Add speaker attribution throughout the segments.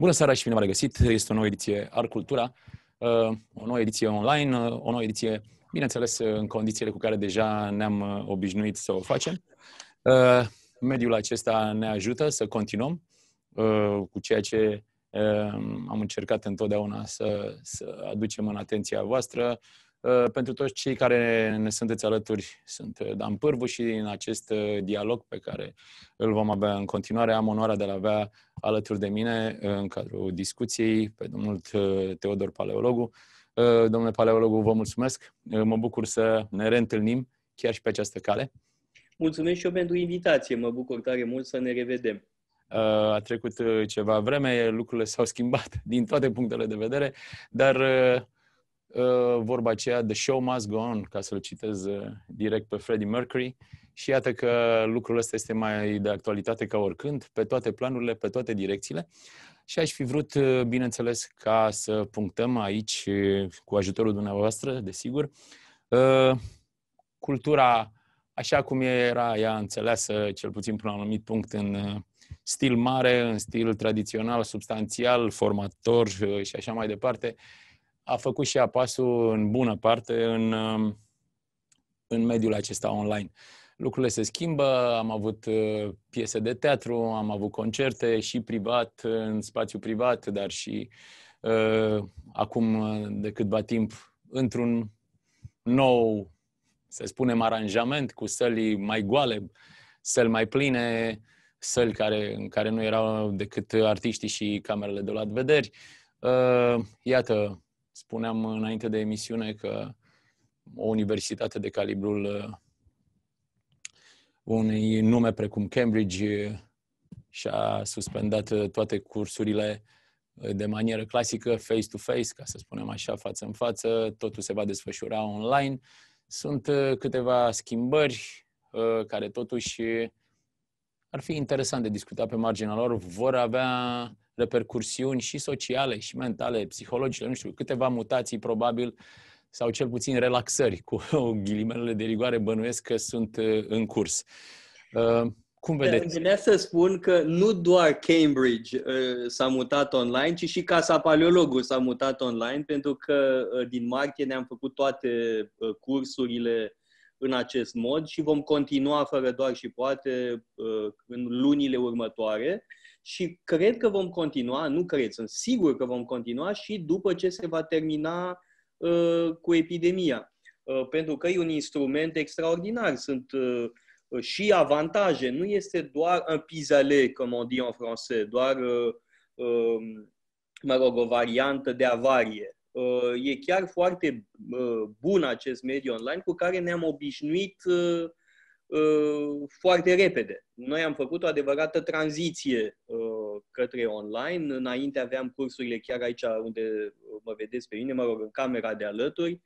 Speaker 1: Bună seara și bine v-am regăsit! Este o nouă ediție Ar Cultura, uh, o nouă ediție online, uh, o nouă ediție, bineînțeles, uh, în condițiile cu care deja ne-am obișnuit să o facem. Mediul acesta ne ajută să continuăm cu ceea ce am încercat întotdeauna să, să aducem în atenția voastră, Uh, pentru toți cei care ne sunteți alături. Sunt uh, Dan Pârvu și în acest uh, dialog pe care îl vom avea în continuare am onoarea de a avea alături de mine în cadrul discuției pe domnul Teodor Paleologu. Domnule Paleologu, vă mulțumesc. Mă bucur să ne reîntâlnim chiar și pe această cale.
Speaker 2: Mulțumesc și eu pentru invitație. Mă bucur tare mult să ne revedem.
Speaker 1: A trecut ceva vreme, lucrurile s-au schimbat din toate punctele de vedere, dar Uh, vorba aceea The show must go on, ca să-l citez uh, direct pe Freddie Mercury. Și iată că lucrul ăsta este mai de actualitate ca oricând, pe toate planurile, pe toate direcțiile. Și aș fi vrut, uh, bineînțeles, ca să punctăm aici, cu ajutorul dumneavoastră, desigur, cultura așa cum era ea înțeleasă, cel puțin până la un anumit punct, în stil mare, în stil tradițional, substanțial, formator și așa mai departe, a făcut și a pasul în bună parte în, um, în mediul acesta online. Lucrurile se schimbă, am avut uh, piese de teatru, am avut concerte și privat, în spațiu privat, dar și uh, acum uh, de câtva timp într-un nou, să spunem, aranjament cu săli mai goale, săli mai pline, săli care, în care nu erau decât artiștii și camerele de luat vederi. Uh, iată, Spuneam înainte de emisiune că o universitate de calibrul uh, unui nume precum Cambridge uh, și-a suspendat uh, toate cursurile de manieră clasică, face-to-face, ca să spunem așa, față în față, totul se va desfășura online. Sunt câteva schimbări care totuși ar fi interesant de discutat pe marginea lor, vor avea repercursiuni și sociale, și mentale, psihologice, nu știu, câteva mutații probabil, sau cel puțin relaxări, cu ghilimelele de rigoare bănuiesc că sunt uh, în curs. Uh, cum vedeți? Îmi să spun
Speaker 2: că nu doar Cambridge uh, s-a mutat online, ci și Casa Paleologu s-a mutat online, pentru că din martie ne-am făcut toate cursurile în acest mod și vom continua fără doar și poate în lunile următoare și cred că vom continua, nu cred, sunt sigur că vom continua și după ce se va termina uh, cu epidemia. Uh, pentru că e un instrument extraordinar, sunt uh, și avantaje, nu este doar un pizale, cum on dit en français, doar, uh, uh, mă rog, o variantă de avarie. Uh, e chiar foarte uh, bun acest mediu online cu care ne-am obișnuit uh, Uh, foarte repede. Noi am făcut o adevărată tranziție uh, către online. Înainte aveam cursurile chiar aici unde uh, mă vedeți pe mine, mă rog, în camera de alături.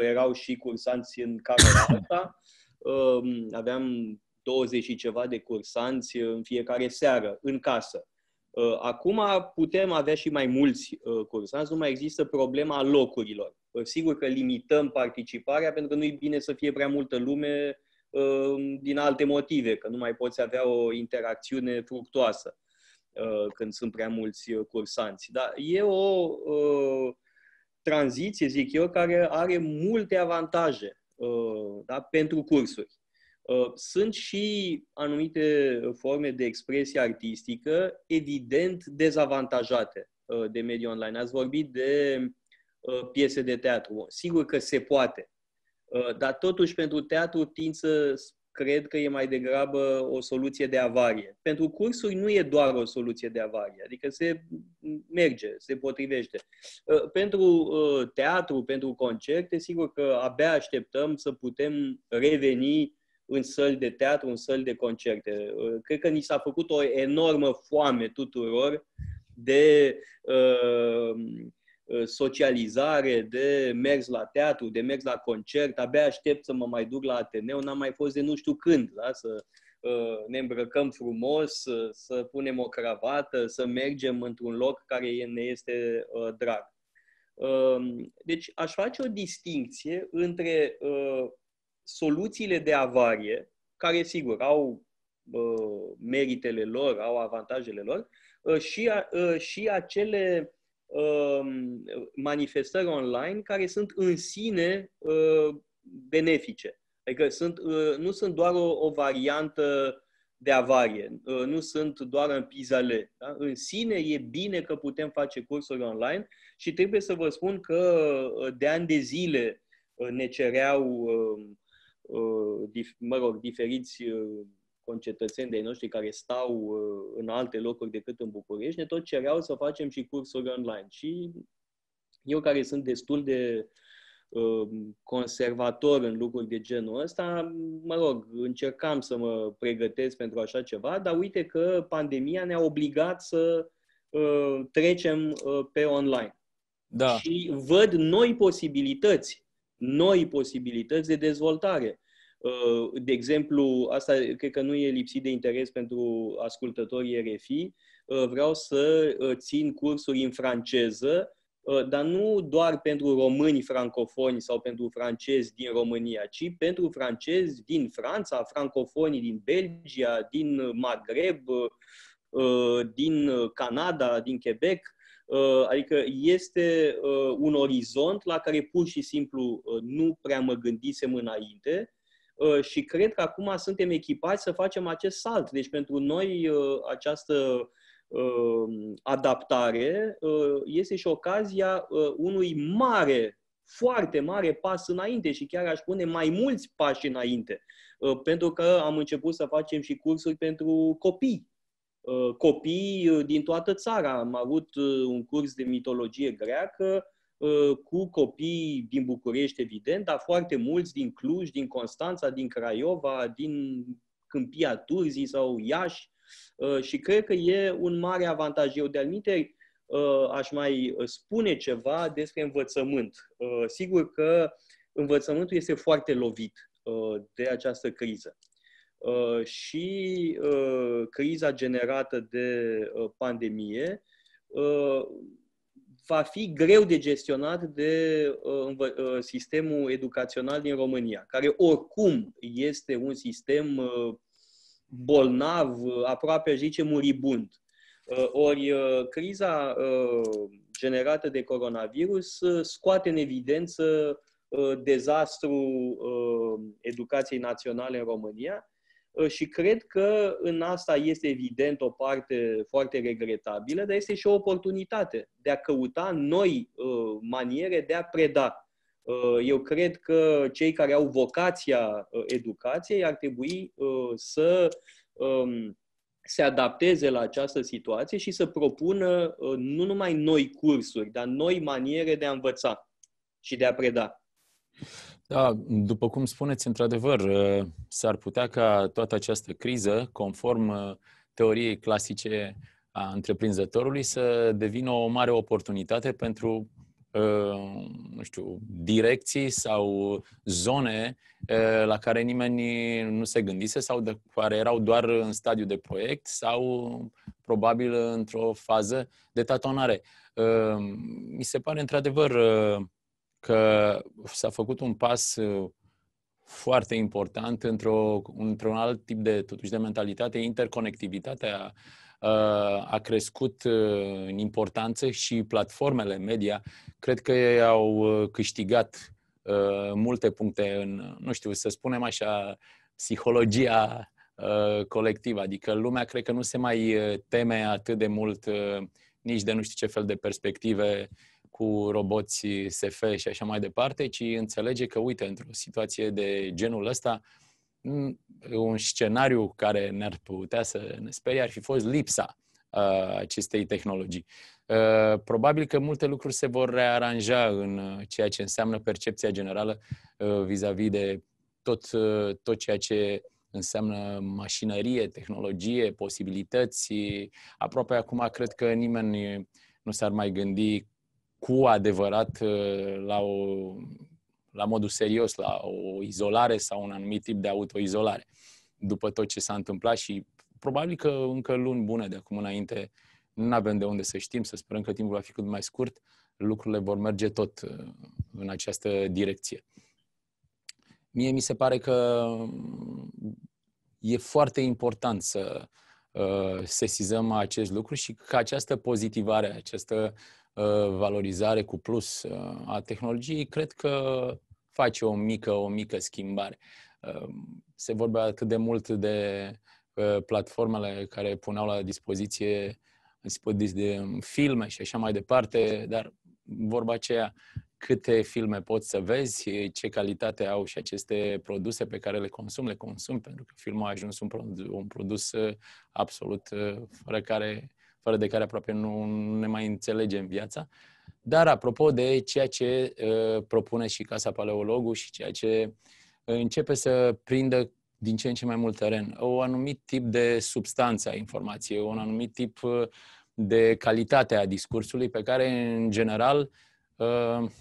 Speaker 2: Erau și cursanți în camera asta. Um, aveam 20 și ceva de cursanți în fiecare seară, în casă. Acum putem avea și mai mulți cursanți, nu mai există problema locurilor. Sigur că limităm participarea pentru că nu e bine să fie prea multă lume Uh, din alte motive, că nu mai poți avea o interacțiune fructoasă uh, când sunt prea mulți uh, cursanți. Dar e o tranziție, zic eu, care are multe avantaje da, pentru cursuri. Sunt și anumite forme de expresie artistică evident dezavantajate de mediul online. Ați vorbit de piese de teatru. Sigur că se poate Uh, dar totuși pentru teatru tind să cred că e mai degrabă o soluție de avarie. Pentru cursuri nu e doar o soluție de avarie, adică se merge, se potrivește. Uh, pentru uh, teatru, pentru concerte, sigur că abia așteptăm să putem reveni în săli de teatru, în săli de concerte. Cred că ni s-a făcut o enormă foame tuturor de uh, Uh, socializare, de mers la teatru, de mers la concert, abia aștept să mă mai duc la Ateneu, n-am mai fost de nu știu când, da? să uh, ne îmbrăcăm frumos, să punem o cravată, să mergem într-un loc care ne este uh, drag. Um, deci aș face o distinție între soluțiile de avarie, care sigur au meritele lor, au avantajele lor, și, și acele Um, manifestări online care sunt în sine uh, benefice. Adică sunt, uh, nu sunt doar o, o variantă de avarie, uh, nu sunt doar în pizale. Da? În sine e bine că putem face cursuri online și trebuie să vă spun că de ani de zile ne cereau um, mă rog, diferiți concetățeni de noștri care stau uh, în alte locuri decât în București, ne tot cereau să facem și cursuri online. Și eu care sunt destul de uh, conservator în lucruri de genul ăsta, mă rog, încercam să mă pregătesc pentru așa ceva, dar uite că pandemia ne-a obligat să uh, trecem pe online. Da. Și văd noi posibilități, noi posibilități de dezvoltare. Uh, de exemplu, asta cred că nu e lipsit de interes pentru ascultătorii RFI, uh, vreau să uh, țin cursuri în franceză, dar nu doar pentru români francofoni sau pentru francezi din România, ci pentru francezi din Franța, francofonii din Belgia, din Maghreb, din Canada, din Quebec. Adică este un orizont la care pur și simplu nu prea mă gândisem înainte Uh, și cred că acum suntem echipați să facem acest salt. Deci pentru noi uh, această uh, adaptare este și ocazia unui mare foarte mare pas înainte și chiar aș spune mai mulți pași înainte, pentru că am început să facem și cursuri pentru copii. Copii din toată țara. Am avut un curs de mitologie greacă, Uh, cu copii din București, evident, dar foarte mulți din Cluj, din Constanța, din Craiova, din Câmpia Turzii sau Iași. Uh, și cred că e un mare avantaj. Eu, de-al uh, aș mai spune ceva despre învățământ. Sigur că învățământul este foarte lovit de această criză. Și criza generată de pandemie va fi greu de gestionat de uh, uh, sistemul educațional din România, care oricum este un sistem uh, bolnav, uh, aproape, aș zice, muribund. Uh, ori uh, criza generată de coronavirus scoate în evidență dezastru educației naționale în România Ă, și cred că în asta este evident o parte foarte regretabilă, dar este și o oportunitate de a căuta noi ă, maniere de a preda. Ă, eu cred că cei care au vocația educației ar trebui să se adapteze la această situație și să propună nu numai noi cursuri, dar noi maniere de a învăța și de a preda.
Speaker 1: Da, după cum spuneți, într-adevăr, ă, s-ar putea ca toată această criză, conform ă, teoriei clasice a întreprinzătorului, să devină o mare oportunitate pentru ă, nu știu, direcții sau zone la care nimeni nu se gândise sau de care erau doar în stadiu de proiect sau probabil într-o fază de tatonare. Mi se pare într-adevăr că s-a făcut un pas uh, foarte important într-o, într-un alt tip de, totuși, de mentalitate. Interconectivitatea uh, a crescut uh, în importanță și platformele media cred că au câștigat multe puncte în, nu știu, să spunem așa, psihologia colectivă. Adică lumea cred că nu se mai teme atât de mult nici de nu știu ce fel de perspective uh, cu roboți SF și așa mai departe, ci înțelege că, uite, într-o situație de genul ăsta, un scenariu care ne-ar putea să ne sperie ar fi fost lipsa acestei tehnologii. probabil că multe lucruri se vor rearanja în ceea ce înseamnă percepția generală vis-a-vis de tot, tot ceea ce înseamnă mașinărie, tehnologie, posibilități. Aproape acum cred că nimeni nu s-ar mai gândi cu adevărat uh, la, o, la modul serios, la o izolare sau un anumit tip de autoizolare după tot ce s-a întâmplat și probabil că încă luni bune de acum înainte nu avem de unde să știm, să sperăm că timpul va fi cât mai scurt, lucrurile vor merge tot uh, în această direcție. Mie mi se pare că e foarte important să, Uh, sesizăm acest lucru și că această pozitivare, această uh, valorizare cu plus uh, a tehnologiei, cred că face o mică, o mică schimbare. se vorbea atât de mult de platformele care puneau la dispoziție de filme și așa mai departe, dar vorba aceea, câte filme poți să vezi, ce calitate au și aceste produse pe care le consum, le consum, pentru că filmul a ajuns un, produs, un produs uh, absolut uh, fără, care, fără de care aproape nu ne mai înțelegem viața. Dar apropo de ceea ce uh, propune și Casa Paleologu și ceea ce uh, începe să prindă din ce în ce mai mult teren, un anumit tip de substanță a informației, un anumit tip de calitate a discursului pe care, în general, Ehm,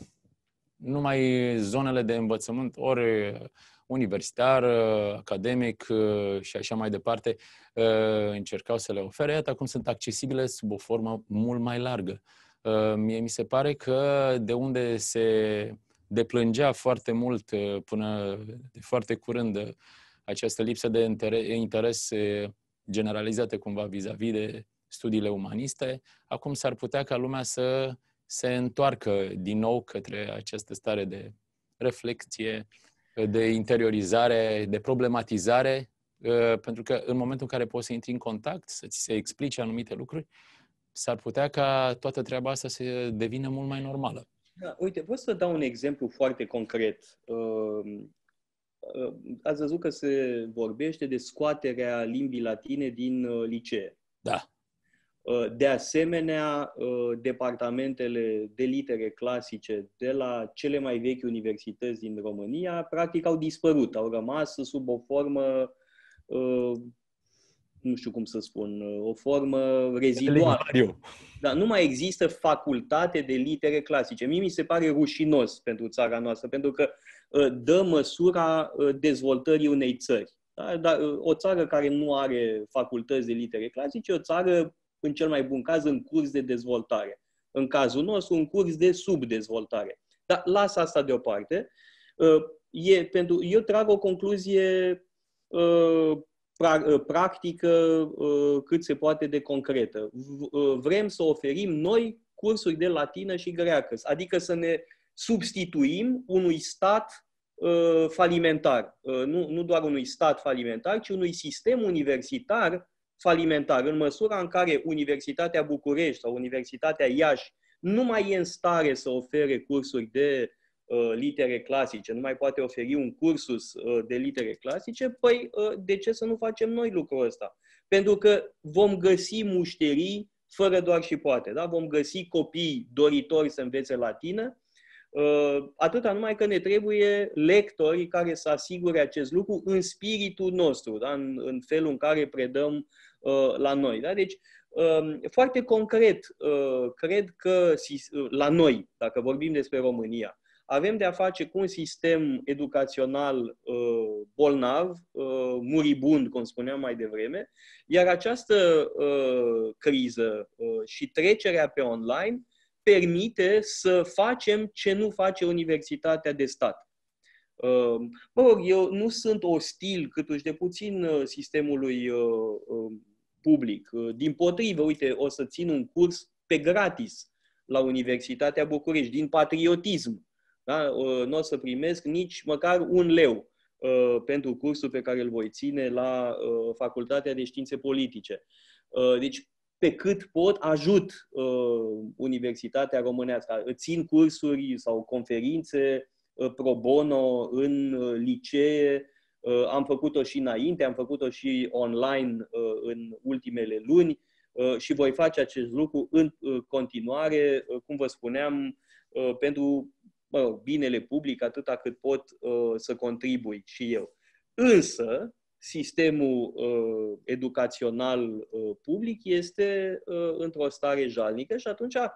Speaker 1: numai zonele de învățământ, ori universitar, ă, academic ă, și așa mai departe, ă, încercau să le ofere, iată acum sunt accesibile sub o formă mult mai largă. Mie mi se pare că de unde se deplângea foarte mult până de foarte curând această lipsă de interes generalizate cumva vis-a-vis de studiile umaniste, acum s-ar putea ca lumea să se întoarcă din nou către această stare de reflexie, de interiorizare, de problematizare, uh, pentru că în momentul în care poți să intri în contact, să ți se explice anumite lucruri, s-ar putea ca toată treaba asta să devină mult mai normală.
Speaker 2: Da, uite, pot să dau un exemplu foarte concret. Uh, uh, ați văzut că se vorbește de scoaterea limbii latine din licee. Da. Uh, de asemenea, uh, departamentele de litere clasice de la cele mai vechi universități din România, practic, au dispărut, au rămas sub o formă, uh, nu știu cum să spun, o formă reziduală. Dar nu mai există facultate de litere clasice. Mie mi se pare rușinos pentru țara noastră, pentru că dă măsura dezvoltării unei țări. Da? Dar o țară care nu are facultăți de litere clasice, o țară în cel mai bun caz, în curs de dezvoltare. În cazul nostru, un curs de subdezvoltare. Dar las asta deoparte. Uh, e, pentru, eu trag o concluzie uh, pra, uh, practică cât se poate de concretă. Vrem să oferim noi cursuri de latină și greacă, adică să ne substituim unui stat falimentar. Nu, nu doar unui stat falimentar, ci unui sistem universitar falimentar în măsura în care Universitatea București sau Universitatea Iași nu mai e în stare să ofere cursuri de uh, litere clasice, nu mai poate oferi un cursus uh, de litere clasice, păi uh, de ce să nu facem noi lucrul ăsta? Pentru că vom găsi mușterii fără doar și poate, da? vom găsi copii doritori să învețe latină, Uh, atâta numai că ne trebuie lectori care să asigure acest lucru în spiritul nostru, da? în, în felul în care predăm uh, la noi. Da? Deci, uh, foarte concret, uh, cred că uh, la noi, dacă vorbim despre România, avem de a face cu un sistem educațional uh, bolnav, uh, muribund, cum spuneam mai devreme, iar această uh, criză uh, și trecerea pe online permite să facem ce nu face Universitatea de Stat. Uh, mă rog, eu nu sunt ostil câtuși de puțin uh, sistemului uh, public. Din potrivă, uite, o să țin un curs pe gratis la Universitatea București, din patriotism. Da? Nu o să primesc nici măcar un leu pentru cursul pe care îl voi ține la Facultatea de Științe Politice. Deci, pe cât pot, ajut uh, Universitatea Românească. Țin cursuri sau conferințe uh, pro bono în uh, licee, uh, am făcut-o și înainte, am făcut-o și online uh, în ultimele luni uh, și voi face acest lucru în uh, continuare, uh, cum vă spuneam, uh, pentru mă rog, binele public, atâta cât pot uh, să contribui și eu. Însă, sistemul uh, educațional uh, public este uh, într-o stare jalnică și atunci uh,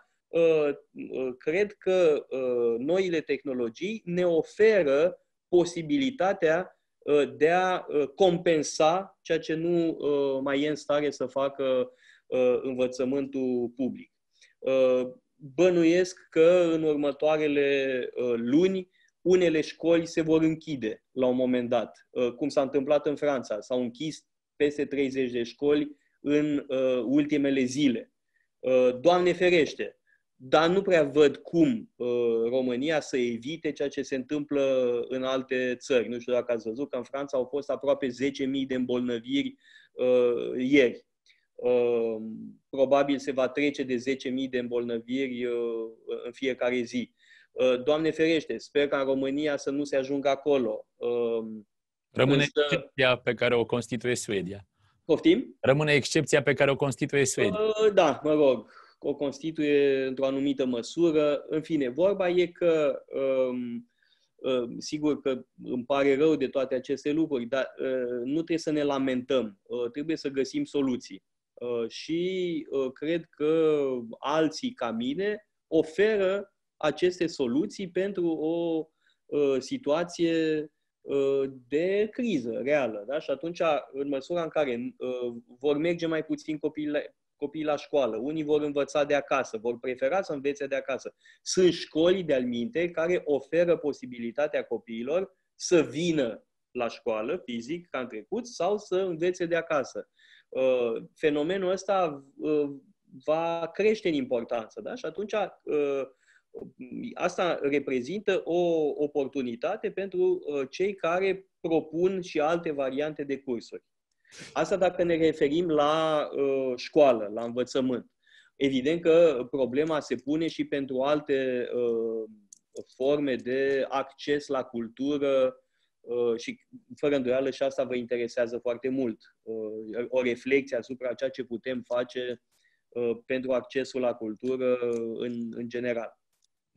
Speaker 2: uh, cred că uh, noile tehnologii ne oferă posibilitatea uh, de a uh, compensa ceea ce nu uh, mai e în stare să facă uh, învățământul public. Uh, bănuiesc că în următoarele uh, luni unele școli se vor închide la un moment dat, uh, cum s-a întâmplat în Franța. S-au închis peste 30 de școli în uh, ultimele zile. Uh, Doamne ferește! Dar nu prea văd cum România să evite ceea ce se întâmplă în alte țări. Nu știu dacă ați văzut că în Franța au fost aproape 10.000 de îmbolnăviri ieri. Probabil se va trece de 10.000 de îmbolnăviri în fiecare zi Uh, Doamne ferește, sper ca în România să nu se ajungă acolo. Uh, Rămâne însă...
Speaker 1: excepția pe care o constituie Suedia. Poftim? Rămâne excepția pe care o constituie Suedia.
Speaker 2: Uh, da, mă rog, o constituie într-o anumită măsură. În fine, vorba e că, um, sigur că îmi pare rău de toate aceste lucruri, dar nu trebuie să ne lamentăm, trebuie să găsim soluții. Și cred că alții ca mine oferă aceste soluții pentru o uh, situație uh, de criză reală. Da? Și atunci, în măsura în care uh, vor merge mai puțin copiii la, copii la școală, unii vor învăța de acasă, vor prefera să învețe de acasă. Sunt școli de alminte care oferă posibilitatea copiilor să vină la școală, fizic, ca în trecut, sau să învețe de acasă. Fenomenul ăsta va crește în importanță. Da? Și atunci asta reprezintă o oportunitate pentru uh, cei care propun și alte variante de cursuri. Asta dacă ne referim la uh, școală, la învățământ. Evident că problema se pune și pentru alte uh, forme de acces la cultură și, fără îndoială, și asta vă interesează foarte mult. O reflexie asupra ceea ce putem face pentru accesul la cultură în, în general.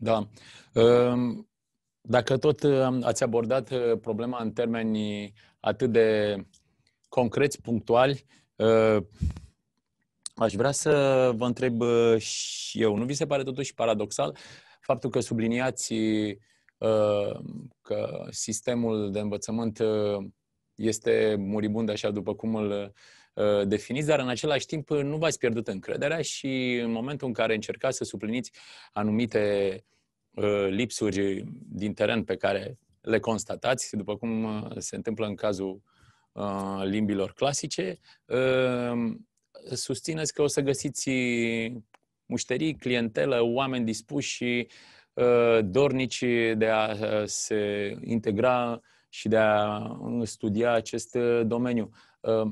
Speaker 1: Da. Ehm, dacă tot ehm, ați abordat eh, problema în termeni atât de concreți, punctuali, ehm, aș vrea să vă întreb eh, și eu. Nu vi se pare totuși paradoxal faptul că subliniați că sistemul de învățământ este muribund așa după cum îl ă, definiți, dar în același timp nu v-ați pierdut încrederea și în momentul în care încercați să supliniți anumite ă, lipsuri din teren pe care le constatați, după cum ă, se întâmplă în cazul limbilor clasice, susțineți că o să găsiți mușterii, clientelă, oameni dispuși și dornici de a se integra și de a uh, studia acest uh, domeniu. Uh,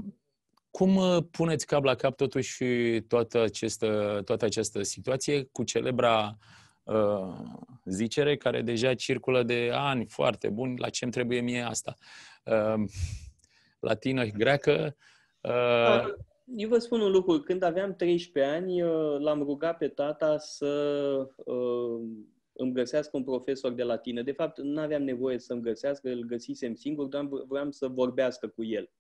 Speaker 1: cum puneți cap la cap totuși toată această, toată această situație cu celebra zicere care deja circulă de ani foarte buni, la ce îmi trebuie mie asta? Latină latină, greacă? Da,
Speaker 2: eu vă spun un lucru. Când aveam 13 ani, l-am rugat pe tata să îmi găsească un profesor de latină. De fapt, nu aveam nevoie să-mi găsească, îl găsisem singur, doar vreau să vorbească cu el.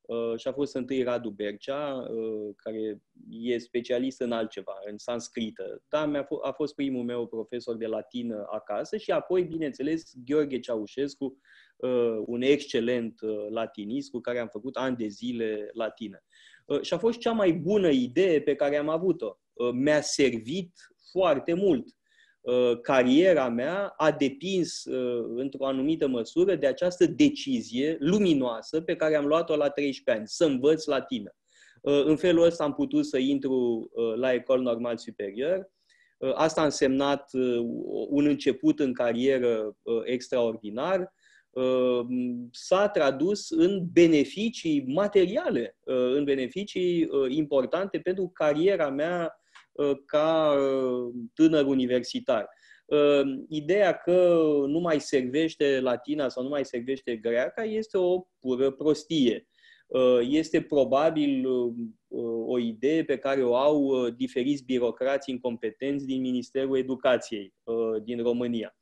Speaker 2: Uh, și a fost întâi Radu Bercea, uh, care e specialist în altceva, în sanscrită. Da, mi-a f- a fost primul meu profesor de latină acasă și apoi, bineînțeles, Gheorghe Ceaușescu, uh, un excelent uh, latinist cu care am făcut ani de zile latină. Uh, și a fost cea mai bună idee pe care am avut-o. Uh, mi-a servit foarte mult Uh, cariera mea a depins uh, într-o anumită măsură de această decizie luminoasă pe care am luat-o la 13 ani, să învăț latină. Uh, în felul ăsta am putut să intru la Ecol Normal Superior. Asta a însemnat un început în carieră extraordinar. S-a tradus în beneficii materiale, în beneficii importante pentru cariera mea Uh, ca uh, tânăr universitar. Uh, ideea că nu mai servește latina sau nu mai servește greaca este o pură prostie. Este probabil o idee pe care o au diferiți birocrați incompetenți din Ministerul Educației din România.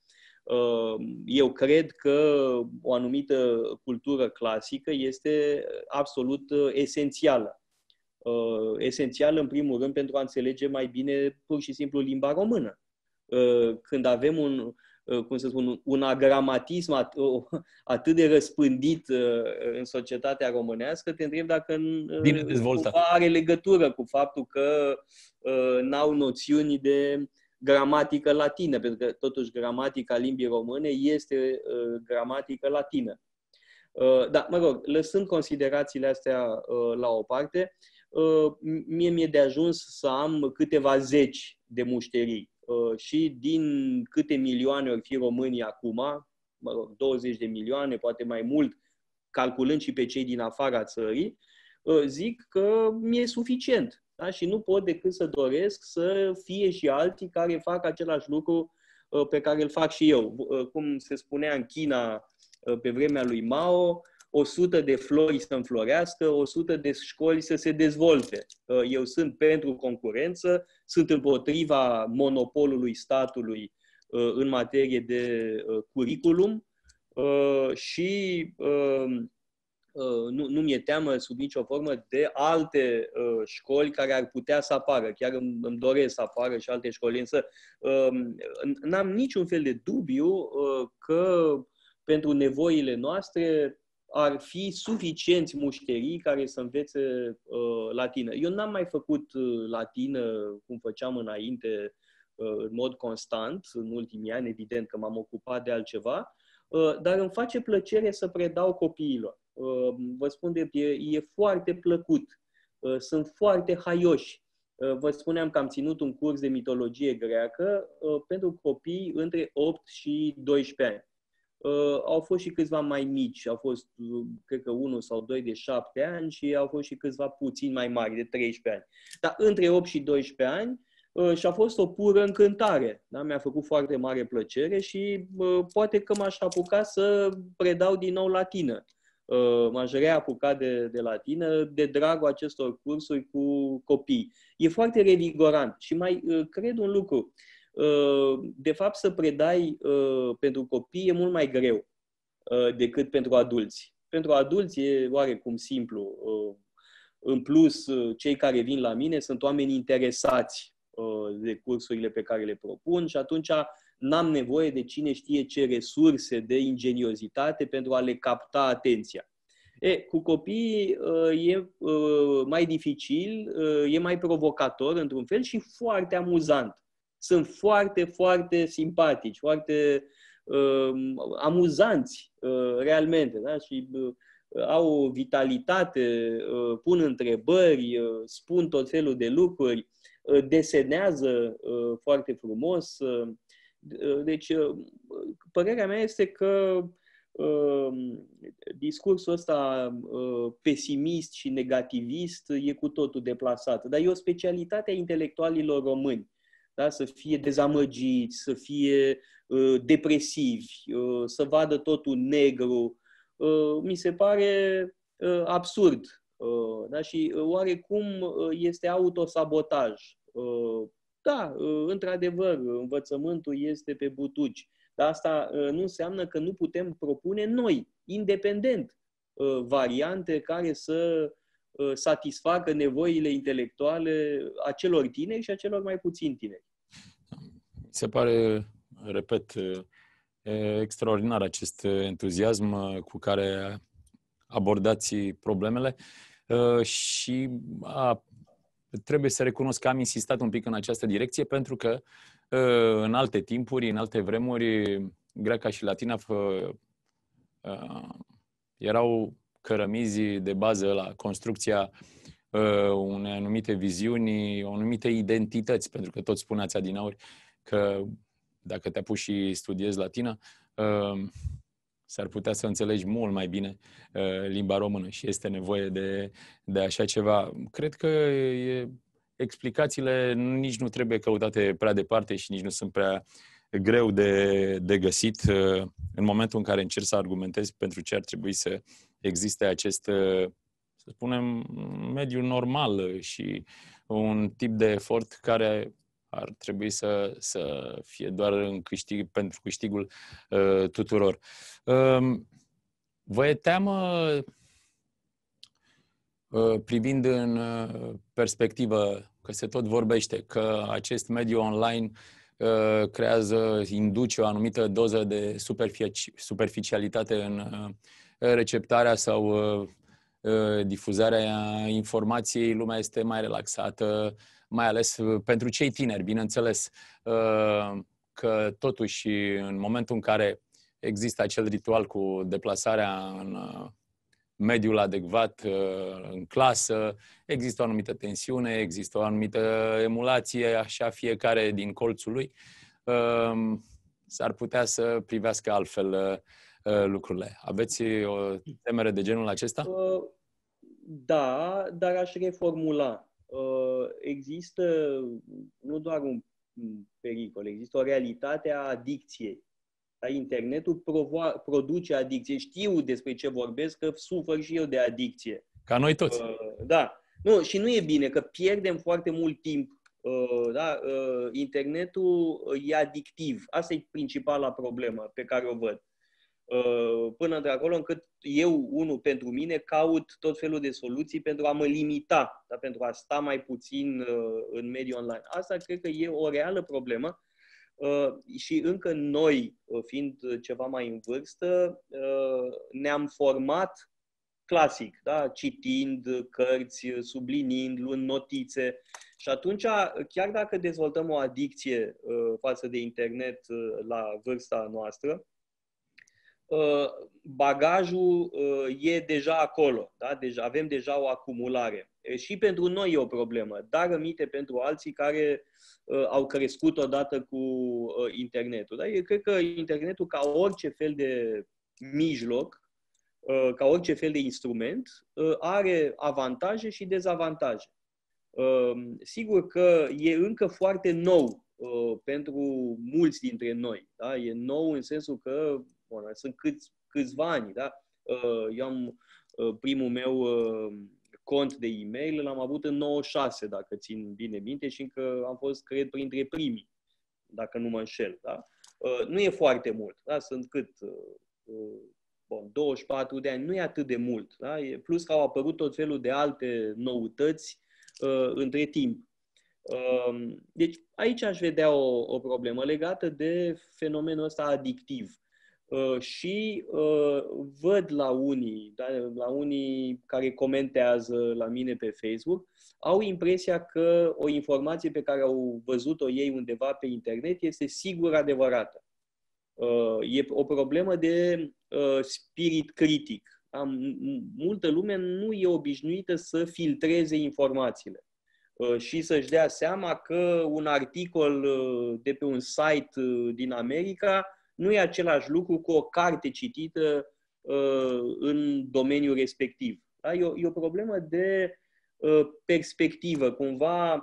Speaker 2: Eu cred că o anumită cultură clasică este absolut esențială uh, esențial, în primul rând, pentru a înțelege mai bine pur și simplu limba română. Uh, când avem un, uh, cum să spun, un agramatism at- uh, atât de răspândit uh, în societatea românească, te întreb dacă uh, are legătură cu faptul că uh, n-au noțiuni de gramatică latină, pentru că totuși gramatica limbii române este uh, gramatică latină. Uh, da, mă rog, lăsând considerațiile astea uh, la o parte, Uh, mie mi-e de ajuns să am câteva zeci de mușterii. Uh, și din câte milioane ori fi românii acum, mă rog, 20 de milioane, poate mai mult, calculând și pe cei din afara țării, uh, zic că mi-e suficient. Da? Și nu pot decât să doresc să fie și alții care fac același lucru pe care îl fac și eu. Cum se spunea în China pe vremea lui Mao, 100 de flori să înflorească, 100 de școli să se dezvolte. Uh, eu sunt pentru concurență, sunt împotriva monopolului statului uh, în materie de uh, curriculum și um, nu, nu mi-e teamă sub nicio formă de alte uh, școli care ar putea să apară. Chiar îmi, îmi doresc să apară și alte școli, însă uh, n-am niciun fel de dubiu uh, că pentru nevoile noastre ar fi suficienți mușterii care să învețe uh, latină. Eu n-am mai făcut uh, latină cum făceam înainte uh, în mod constant, în ultimii ani, evident că m-am ocupat de altceva, uh, dar îmi face plăcere să predau copiilor. Uh, vă spun de e, e foarte plăcut, uh, sunt foarte haioși. Uh, vă spuneam că am ținut un curs de mitologie greacă uh, pentru copii între 8 și 12 ani Uh, au fost și câțiva mai mici, au fost, uh, cred că, unul sau doi de șapte ani și au fost și câțiva puțin mai mari, de 13 ani. Dar între 8 și 12 ani uh, și a fost o pură încântare. Da? Mi-a făcut foarte mare plăcere și uh, poate că m-aș apuca să predau din nou latină. Uh, m-aș reapuca de, de latină de dragul acestor cursuri cu copii. E foarte revigorant și mai cred un lucru Uh, de fapt, să predai uh, pentru copii e mult mai greu uh, decât pentru adulți. Pentru adulți e oarecum simplu. În plus, cei care vin la mine sunt oameni interesați de cursurile pe care le propun și atunci n-am nevoie de cine știe ce resurse de ingeniozitate pentru a le capta atenția. E, cu copiii e mai dificil, e mai provocator într-un fel și foarte amuzant sunt foarte, foarte simpatici, foarte uh, amuzanți uh, realmente da? și uh, au o vitalitate, uh, pun întrebări, uh, spun tot felul de lucruri, uh, desenează uh, foarte frumos. Uh, uh deci, uh, părerea mea este că um, discursul ăsta uh, pesimist și negativist e cu totul deplasat. Dar e o specialitate a intelectualilor români da? să fie dezamăgiți, să fie uh, depresivi, uh, să vadă totul negru, uh, mi se pare uh, absurd. Uh, da? Și uh, oarecum este autosabotaj. Uh, da, uh, într-adevăr, învățământul este pe butuci, dar asta uh, nu înseamnă că nu putem propune noi, independent, variante care să Uh, satisfacă nevoile intelectuale a celor tineri și a celor mai puțin tineri.
Speaker 1: se pare, repet, extraordinar acest entuziasm cu care abordați problemele uh, și a, trebuie să recunosc că am insistat un pic în această direcție pentru că uh, în alte timpuri, în alte vremuri, greca și latina fă, erau cărămizii de bază la construcția uh, unei anumite viziuni, anumite identități, pentru că toți spuneați adinauri că dacă te apuci și studiezi latină, uh, s-ar putea să înțelegi mult mai bine uh, limba română și este nevoie de, de așa ceva. Cred că e, explicațiile nici nu trebuie căutate prea departe și nici nu sunt prea greu de, de găsit uh, în momentul în care încerc să argumentez pentru ce ar trebui să existe acest, ă, să spunem, mediu normal ă, și un tip de efort care ar trebui să, să fie doar în câștig, pentru câștigul uh, tuturor. Uh, vă e teamă uh, privind în uh, perspectivă că se tot vorbește că acest mediu online uh, creează, induce o anumită doză de superficialitate în uh, receptarea sau uh, uh, difuzarea informației, lumea este mai relaxată, mai ales uh, pentru cei tineri, bineînțeles, că totuși în momentul în care există acel ritual cu deplasarea în mediul adecvat în clasă, există o anumită tensiune, există o anumită emulație, așa fiecare din colțul lui, s-ar putea să privească altfel Uh, lucrurile. Aveți o uh, temere de genul acesta? Uh,
Speaker 2: da, dar aș reformula. Există nu doar un pericol, există o realitate a adicției. Da, internetul provo- produce adicție. Știu despre ce vorbesc, că sufăr și eu de adicție. Ca noi toți. Da. Nu, și nu e bine că pierdem foarte mult timp. Da? Internetul e adictiv. Asta e principala problemă pe care o văd. Uh, până de acolo încât eu, unul pentru mine, caut tot felul de soluții pentru a mă limita, da, pentru a sta mai puțin uh, în mediul online. Asta cred că e o reală problemă uh, și încă noi, fiind ceva mai în vârstă, ne-am format clasic, da? citind cărți, sublinind, luând notițe. Și atunci, chiar dacă dezvoltăm o adicție față de internet la vârsta noastră, Uh, bagajul uh, e deja acolo, da? deci avem deja o acumulare. Și pentru noi e o problemă, dar rămite pentru alții care uh, au crescut odată cu internetul. da, eu cred că internetul, ca orice fel de mijloc, ca orice fel de instrument, are avantaje și dezavantaje. Sigur că e încă foarte nou pentru mulți dintre noi. Da? E nou în sensul că Lisabona. Sunt câți, câțiva ani, da? Uh, eu am uh, primul meu uh, cont de e-mail, l-am avut în 96, dacă țin bine minte, și încă am fost, cred, printre primii, dacă nu mă înșel, da? Nu e foarte mult, da? Sunt cât? Bun, 24 de ani, nu e atât de mult, da? Plus că au apărut tot felul de alte noutăți între timp. Um, deci aici aș vedea o, o problemă legată de fenomenul ăsta adictiv. Uh, și uh, văd la unii, da, la unii care comentează la mine pe Facebook, au impresia că o informație pe care au văzut-o ei undeva pe internet este sigur adevărată. Uh, e o problemă de spirit critic. Am, multă lume nu e obișnuită să filtreze informațiile și să-și dea seama că un articol de pe un site din America nu e același lucru cu o carte citită uh, în domeniul respectiv. Da? E, o, e o problemă de uh, perspectivă, cumva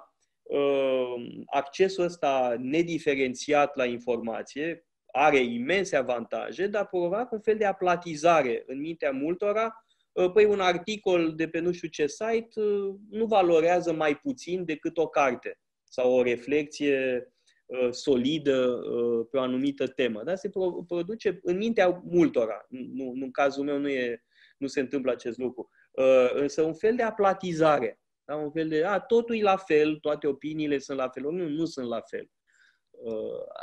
Speaker 2: uh, accesul ăsta nediferențiat la informație are imense avantaje, dar provoacă un fel de aplatizare în mintea multora. Uh, păi un articol de pe nu știu ce site uh, nu valorează mai puțin decât o carte sau o reflexie Uh, solidă uh, pe o anumită temă. Da? Se produce în mintea multora. Nu, în cazul meu nu, e, nu se întâmplă acest lucru. Uh, însă un fel de aplatizare. Da? Un fel de, a, totul e la fel, toate opiniile sunt la fel. Nu, nu sunt la fel.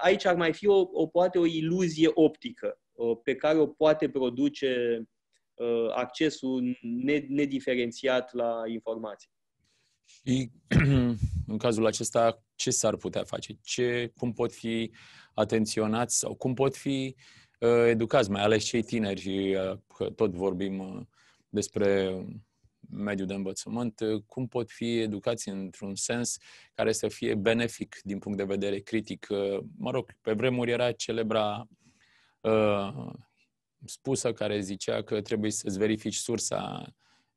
Speaker 2: Aici ar mai fi o, o poate o iluzie optică pe care o poate produce accesul nediferențiat la informații.
Speaker 1: Și în cazul acesta, ce s-ar putea face? Ce, cum pot fi atenționați sau cum pot fi uh, educați, mai ales cei tineri? Și, uh, tot vorbim uh, despre mediul de învățământ, uh, cum pot fi educați într-un sens care să fie benefic din punct de vedere critic. Uh, mă rog, pe vremuri era celebra uh, spusă care zicea că trebuie să-ți verifici sursa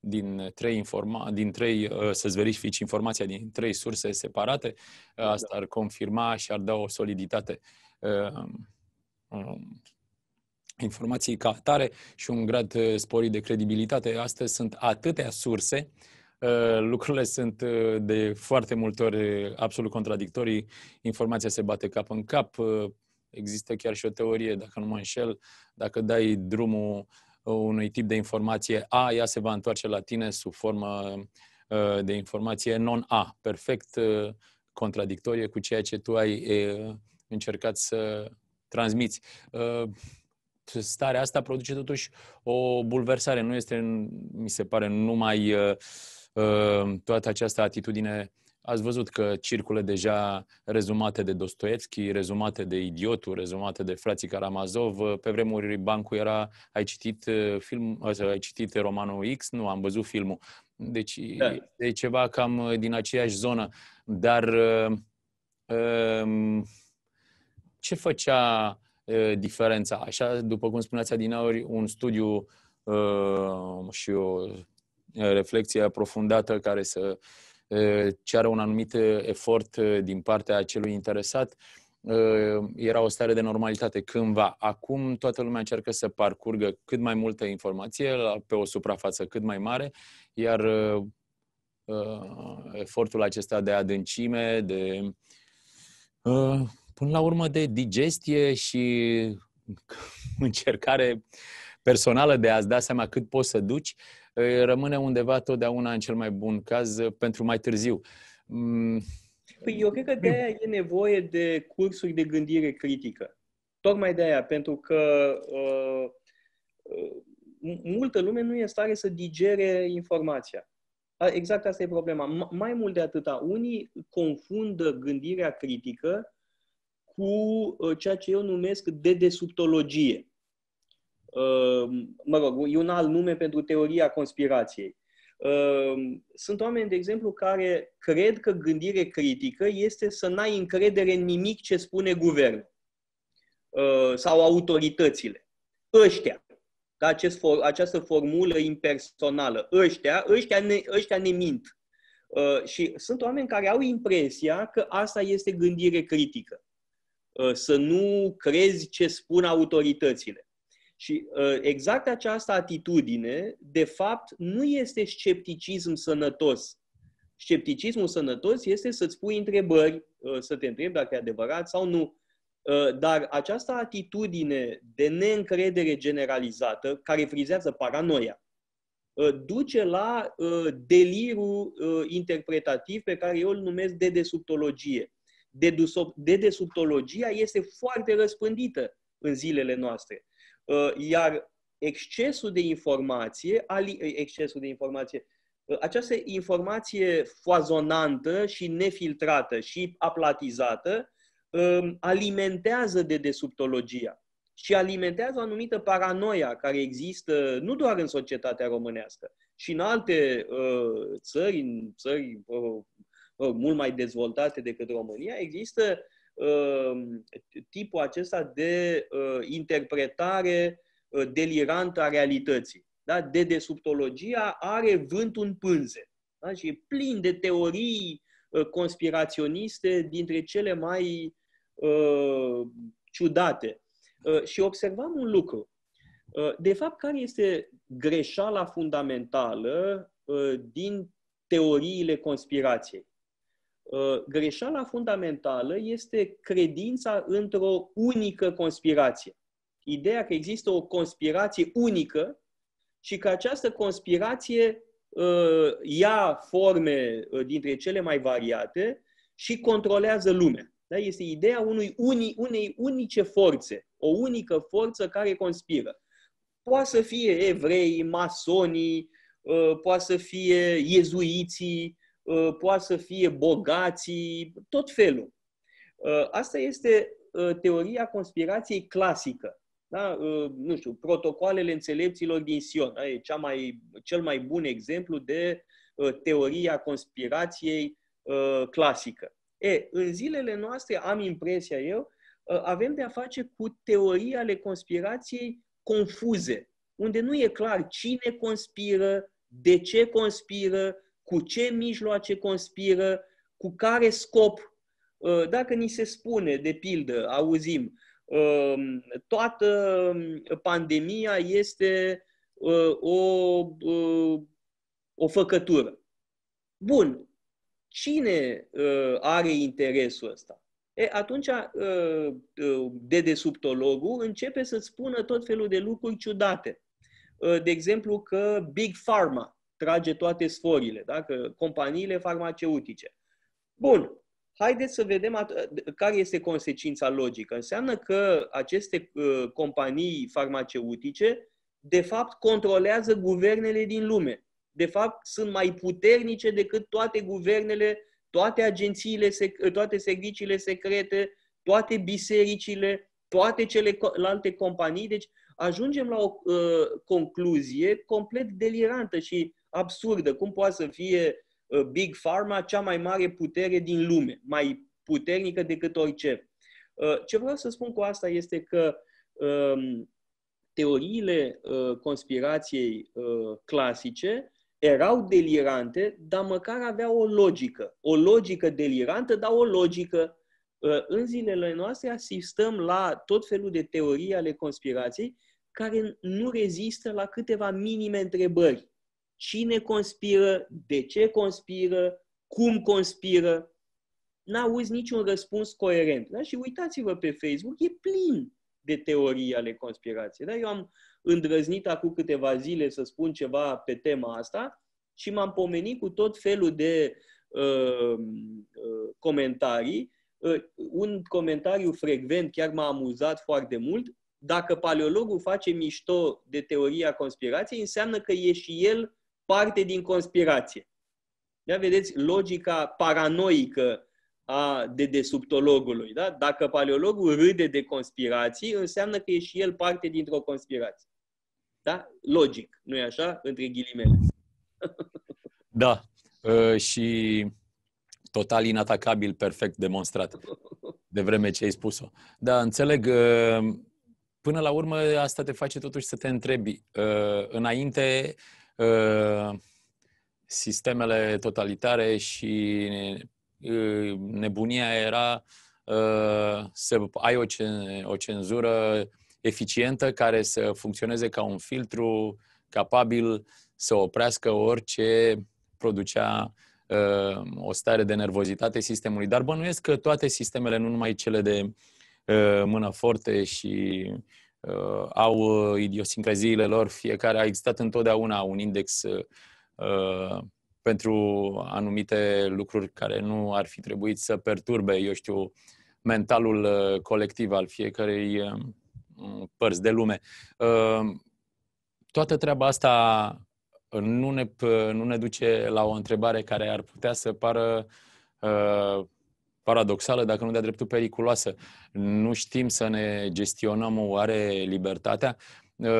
Speaker 1: din trei, informa- din trei uh, să-ți verifici informația din trei surse separate, uh, da. asta ar confirma și ar da o soliditate um, um, informației ca atare și un grad uh, sporit de credibilitate. Astăzi sunt atâtea surse, lucrurile sunt de foarte multe ori absolut contradictorii, informația se bate cap în cap, există chiar și o teorie, dacă nu mă înșel, dacă dai drumul unui tip de informație A, ea se va întoarce la tine sub formă ă, de informație non-A, perfect ă, contradictorie cu ceea ce tu ai încercat să transmiți. Ă, starea asta produce totuși o bulversare. Nu este, mi se pare, numai toată această atitudine Ați văzut că circulă deja rezumate de Dostoevski, rezumate de Idiotul, rezumate de frații Karamazov. Pe vremuri Bancu era, ai citit, uh, film, ai citit romanul X? Nu, am văzut filmul. Deci da. e ceva cam uh, din aceeași zonă. Dar uh, um, ce făcea diferența? Așa, după cum spuneați adineori, un studiu și o reflexie aprofundată care să ceară un anumit efort din partea celui interesat, era o stare de normalitate cândva. Acum toată lumea încearcă să parcurgă cât mai multă informație pe o suprafață cât mai mare, iar efortul acesta de adâncime, de până la urmă de digestie și încercare personală de a-ți da seama cât poți să duci, rămâne undeva totdeauna în cel mai bun caz uh, pentru mai târziu. Mm.
Speaker 2: Păi eu cred că de aia e nevoie de cursuri de gândire critică. Tocmai de aia, pentru că uh, uh multă lume nu e în stare să digere informația. Exact asta e problema. Mai mult de atâta, unii confundă gândirea critică cu uh, ceea ce eu numesc dedesubtologie. Ehm, mă rog, e un alt nume pentru teoria conspirației. Ehm, sunt oameni, de exemplu, care cred că gândire critică este să n-ai încredere în nimic ce spune guvernul ehm, sau autoritățile. Ăștia, da, acest for, această formulă impersonală, ăștia, ăștia ne, ăștia ne mint. Și sunt oameni care au impresia că asta este gândire critică. Să nu crezi ce spun autoritățile și ă, exact această atitudine, de fapt, nu este scepticism sănătos. Scepticismul sănătos este să-ți pui întrebări, ă, să te întrebi dacă e adevărat sau nu. Ă, dar această atitudine de neîncredere generalizată, care frizează paranoia, duce la delirul interpretativ pe care eu îl numesc dedesubtologie. Dedesubtologia este foarte răspândită în zilele noastre. Uh, iar excesul de informație, uh, excesul de informație, uh, această informație foazonantă și nefiltrată și aplatizată um, alimentează de desubtologia și alimentează o anumită paranoia care există nu doar în societatea românească, și în alte țări, în țări mult mai dezvoltate decât România, există Um, tipul acesta de uh, interpretare uh, delirantă a realității. Da? De desubtologia are vânt un pânze da? și e plin de teorii uh, conspiraționiste dintre cele mai uh, ciudate. Uh, și observam un lucru. Uh, de fapt, care este greșeala fundamentală din teoriile conspirației? Uh, greșeala fundamentală este credința într-o unică conspirație. Ideea că există o conspirație unică și că această conspirație uh, ia forme uh, dintre cele mai variate și controlează lumea. Da? Este ideea unui uni, unei unice forțe, o unică forță care conspiră. Poate să fie evrei, masonii, poate să fie iezuiții, Uh, poate să fie bogații, tot felul. Uh, asta este uh, teoria conspirației clasică. Da? Nu știu, protocoalele înțelepților din Sion. Da? E cea mai, cel mai bun exemplu de teoria conspirației clasică. E, în zilele noastre, am impresia eu, avem de a face cu teorii ale conspirației confuze, unde nu e clar cine conspiră, de ce conspiră, cu ce mijloace conspiră, cu care scop. Uh, dacă ni se spune, de pildă, auzim, uh, toată um, pandemia este uh, o, o făcătură. Bun, cine are interesul ăsta? E, atunci dedesubtologul începe să spună tot felul de lucruri ciudate. De exemplu că Big Pharma trage toate sforile, da? că companiile farmaceutice. Bun, haideți să vedem care este consecința logică. Înseamnă că aceste uh, companii farmaceutice, de fapt, controlează guvernele din lume. De fapt, sunt mai puternice decât toate guvernele, toate agențiile, sec- toate serviciile secrete, toate bisericile, toate celelalte companii. Deci, ajungem la o uh, concluzie complet delirantă și absurdă. Cum poate să fie uh, Big Pharma cea mai mare putere din lume, mai puternică decât orice? Uh, ce vreau să spun cu asta este că um, teoriile uh, conspirației clasice erau delirante, dar măcar aveau o logică. O logică delirantă, dar o logică. În zilele noastre asistăm la tot felul de teorii ale conspirației care nu rezistă la câteva minime întrebări cine conspiră, de ce conspiră, cum conspiră. N-auzi niciun răspuns coerent. Da? Și uitați-vă pe Facebook, e plin de teorii ale conspirației. Da? Eu am îndrăznit acum câteva zile să spun ceva pe tema asta și m-am pomenit cu tot felul de uh, uh, comentarii. Uh, un comentariu frecvent chiar m-a amuzat foarte mult. Dacă paleologul face mișto de teoria conspirației, înseamnă că e și el parte din conspirație. Ia vedeți logica paranoică a dedesubtologului. Da? Dacă paleologul râde de conspirații, înseamnă că e și el parte dintr-o conspirație. Da? Logic, nu e așa? Între ghilimele.
Speaker 1: Da. E, ă, și total inatacabil, perfect demonstrat, de vreme ce ai spus-o. Da, înțeleg. Ă, până la urmă, asta te face totuși să te întrebi. Ă, înainte, Ă, sistemele totalitare și ă, nebunia era ă, să ai o, cenzură eficientă care să funcționeze ca un filtru capabil să oprească orice producea o stare de nervozitate sistemului. Dar bănuiesc că toate sistemele, nu numai cele de mână forte și uh, au uh, idiosincraziile lor, fiecare a existat întotdeauna un index uh, pentru anumite lucruri care nu ar fi trebuit să perturbe, eu știu, mentalul uh, colectiv al fiecărei uh, părți de lume. Uh, toată treaba asta nu ne, uh, nu ne duce la o întrebare care ar putea să pară uh, paradoxală, dacă nu de-a dreptul periculoasă. Nu știm să ne gestionăm oare libertatea. Ă,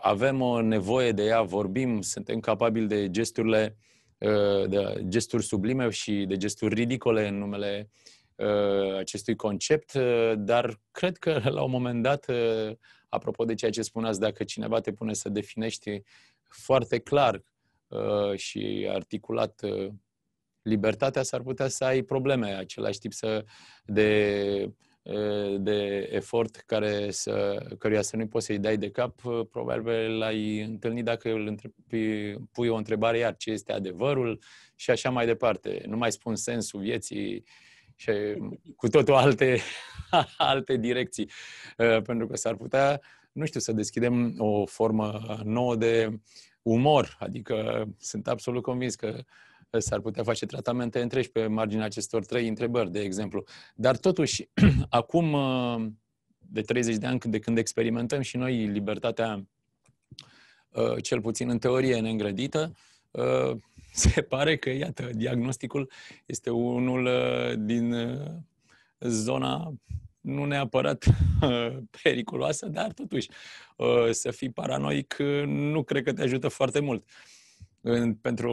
Speaker 1: avem o nevoie de ea, vorbim, suntem capabili de gesturile ă, de gesturi sublime și de gesturi ridicole în numele ă, acestui concept, dar cred că la un moment dat, apropo de ceea ce spuneați, dacă cineva te pune să definești foarte clar și articulat libertatea s-ar putea să ai probleme, același tip să, de, de efort care să, căruia să nu-i poți să-i dai de cap, probabil l-ai întâlnit dacă îl întrebi, pui o întrebare iar ce este adevărul și așa mai departe. Nu mai spun sensul vieții și cu totul alte, alte direcții, pentru că s-ar putea, nu știu, să deschidem o formă nouă de umor, adică sunt absolut convins că s-ar putea face tratamente întregi pe marginea acestor trei întrebări, de exemplu. Dar totuși, acum uh, de 30 de ani, de când experimentăm și noi libertatea, uh, cel puțin în teorie, neîngrădită, uh, se pare că, iată, diagnosticul este unul din zona nu neapărat periculoasă, dar totuși să fii paranoic nu cred că te ajută foarte mult în, pentru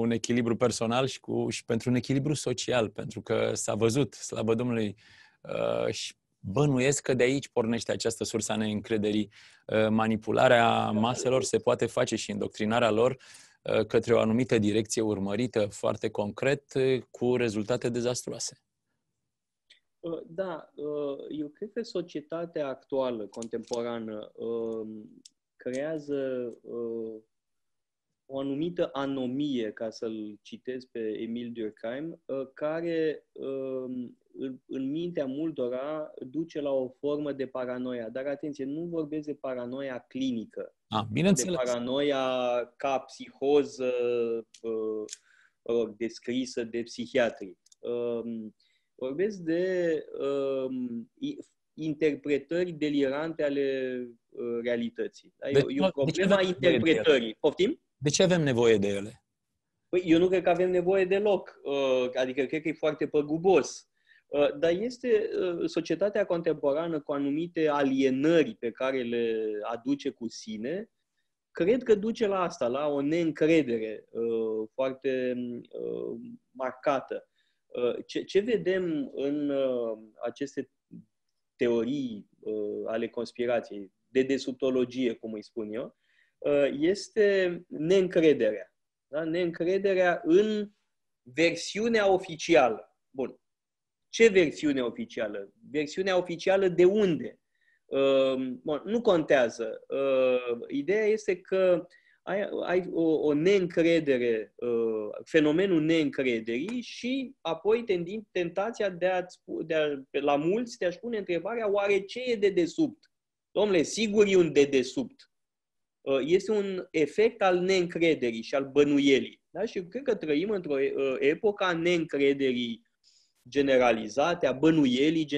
Speaker 1: un echilibru personal și, cu, și pentru un echilibru social, pentru că s-a văzut, slavă Domnului, uh, și bănuiesc că de aici pornește această sursă a neîncrederii. Uh, manipularea maselor se poate face și indoctrinarea lor uh, către o anumită direcție urmărită foarte concret, uh, cu rezultate dezastruoase.
Speaker 2: Uh, da, uh, eu cred că societatea actuală, contemporană, uh, creează o anumită anomie, ca să-l citez pe Emil Durkheim, uh, care um, în mintea multora duce la o formă de paranoia. Dar atenție, nu vorbesc de paranoia clinică. A, ah, bineînțeles. De paranoia ca psihoză uh, descrisă de psihiatri. Um, vorbesc de um, interpretări delirante ale uh, realității. Da? E, deci e o deci problemă a interpretării. Poftim?
Speaker 1: De ce avem nevoie de ele?
Speaker 2: Păi eu nu cred că avem nevoie deloc. Uh, adică cred că e foarte păgubos. Uh, dar este uh, societatea contemporană cu anumite alienări pe care le aduce cu sine, cred că duce la asta, la o neîncredere foarte marcată. Ce, vedem în aceste teorii ale conspirației, de desuptologie, cum îi spun eu, Uh, este neîncrederea. Da? Neîncrederea în versiunea oficială. Bun. Ce versiune oficială? Versiunea oficială de unde? Uh, bun, nu contează. Uh, ideea este că ai, ai o, o neîncredere, fenomenul neîncrederii și apoi tendin, tentația de a, de a, la mulți de a-și pune întrebarea oare ce e de desubt? Domnule, sigur e un dedesubt Uh, este un efect al neîncrederii și al bănuielii. Da? Și cred că trăim într-o uh, epocă a neîncrederii generalizate, a bănuielii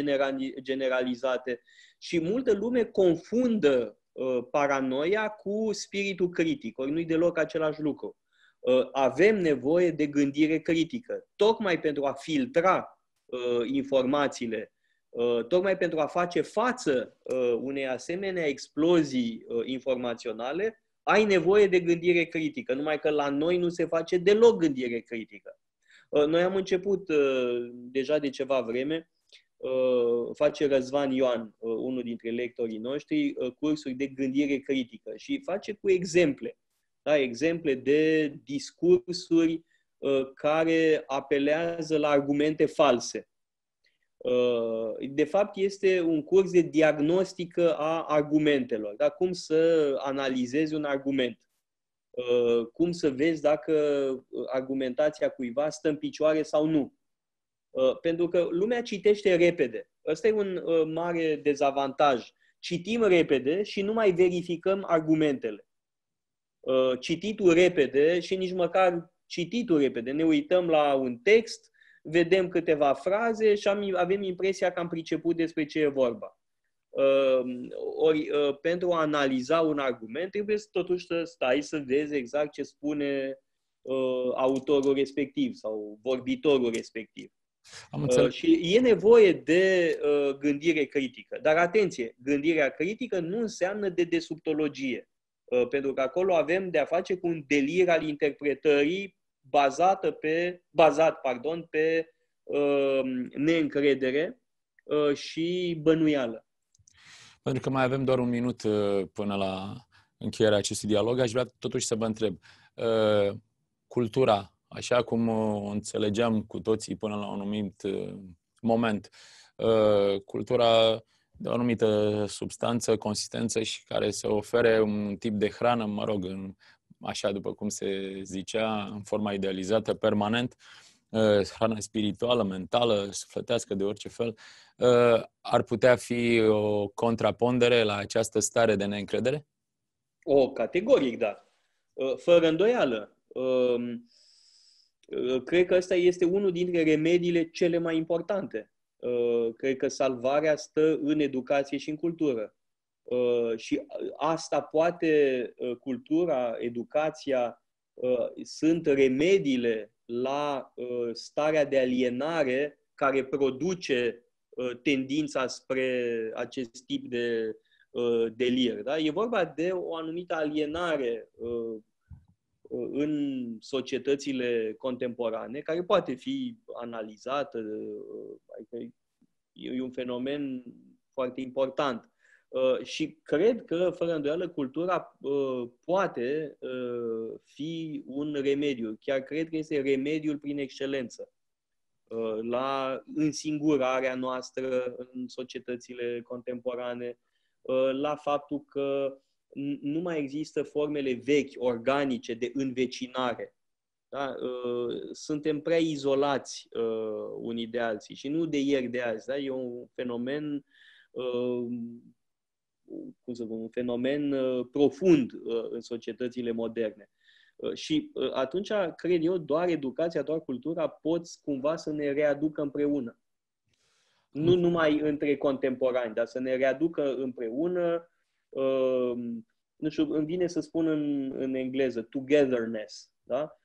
Speaker 2: generalizate și multă lume confundă uh, paranoia cu spiritul critic, ori nu-i deloc același lucru. Avem nevoie de gândire critică, tocmai pentru a filtra informațiile Uh, tocmai pentru a face față uh, unei asemenea explozii uh, informaționale, ai nevoie de gândire critică, numai că la noi nu se face deloc gândire critică. Noi am început deja de ceva vreme, face Răzvan Ioan, unul dintre lectorii noștri, cursuri de gândire critică și face cu exemple, da? exemple de discursuri care apelează la argumente false Uh, de fapt, este un curs de diagnostică a argumentelor. Da? Cum să analizezi un argument? Uh, cum să vezi dacă argumentația cuiva stă în picioare sau nu? Uh, pentru că lumea citește repede. Ăsta e un mare dezavantaj. Citim repede și nu mai verificăm argumentele. Cititul repede și nici măcar cititul repede. Ne uităm la un text, vedem câteva fraze și am, avem impresia că am priceput despre ce e vorba. Uh, ori, uh, pentru a analiza un argument, trebuie să, totuși să stai să vezi exact ce spune uh, autorul respectiv sau vorbitorul respectiv. Am uh, Și e nevoie de gândire critică. Dar atenție, gândirea critică nu înseamnă de Uh, Pentru că acolo avem de a face cu un delir al interpretării bazată pe, bazat pardon, pe uh, neîncredere uh, și bănuială.
Speaker 1: Pentru că mai avem doar un minut uh, până la încheierea acestui dialog, aș vrea totuși să vă întreb. Uh, cultura, așa cum uh, o înțelegeam cu toții până la un anumit uh, moment, uh, cultura de o anumită substanță, consistență și care să ofere un tip de hrană, mă rog, în așa după cum se zicea, în forma idealizată, permanent, uh, hrana spirituală, mentală, sufletească, de orice fel, uh, ar putea fi o contrapondere la această stare de neîncredere?
Speaker 2: O, categoric, da. Uh, fără îndoială. Um, cred că ăsta este unul dintre remediile cele mai importante. Cred că salvarea stă în educație și în cultură. Uh, și uh, asta poate uh, cultura, educația, sunt remediile la starea de alienare care produce tendința spre acest tip de delir. Da? E vorba de o anumită alienare în societățile contemporane, care poate fi analizată, adică e un fenomen foarte important Uh, și cred că, fără îndoială, cultura uh, poate uh, fi un remediu. Chiar cred că este remediul prin excelență la însingurarea noastră în societățile contemporane, la faptul că nu mai există formele vechi, organice, de învecinare. Da? Suntem prea izolați unii de alții și nu de ieri de azi. Da? E un fenomen cum să spun, un fenomen uh, profund uh, în societățile moderne. Uh, și atunci, cred eu, doar educația, doar cultura poți cumva să ne readucă împreună. Nu mm. numai între contemporani, dar să ne readucă împreună, nu știu, îmi vine să spun în, în engleză, togetherness, da?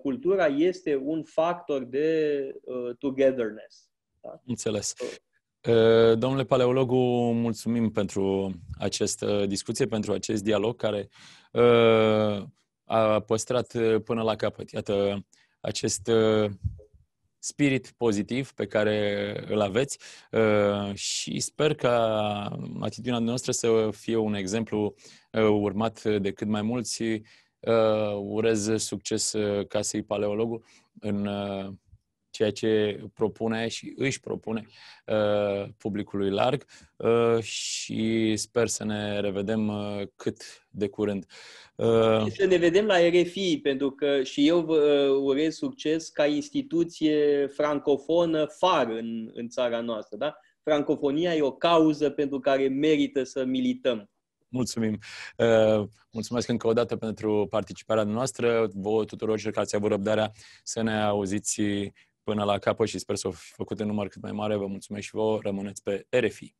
Speaker 2: Cultura este un factor de togetherness.
Speaker 1: Da? Înțeles. Ă, domnule Paleologu, mulțumim pentru această discuție, pentru acest dialog care ă, a păstrat până la capăt. Iată, acest ă, spirit pozitiv pe care îl aveți și sper ca atitudinea noastră să fie un exemplu urmat de cât mai mulți. Urez succes casei Paleologu în ceea ce propune și își propune uh, publicului larg uh, și sper să ne revedem uh, cât de curând. Uh,
Speaker 2: să ne vedem la RFI, pentru că și eu vă uh, urez succes ca instituție francofonă far în, în țara noastră. Da? Francofonia e o cauză pentru care merită să
Speaker 1: milităm. Mulțumim! Uh, mulțumesc încă o dată pentru participarea noastră. Vă tuturor celor care ați avut răbdarea să ne auziți până la capăt și sper să o fi făcut în număr cât mai mare. Vă mulțumesc și vouă. Rămâneți pe RFI.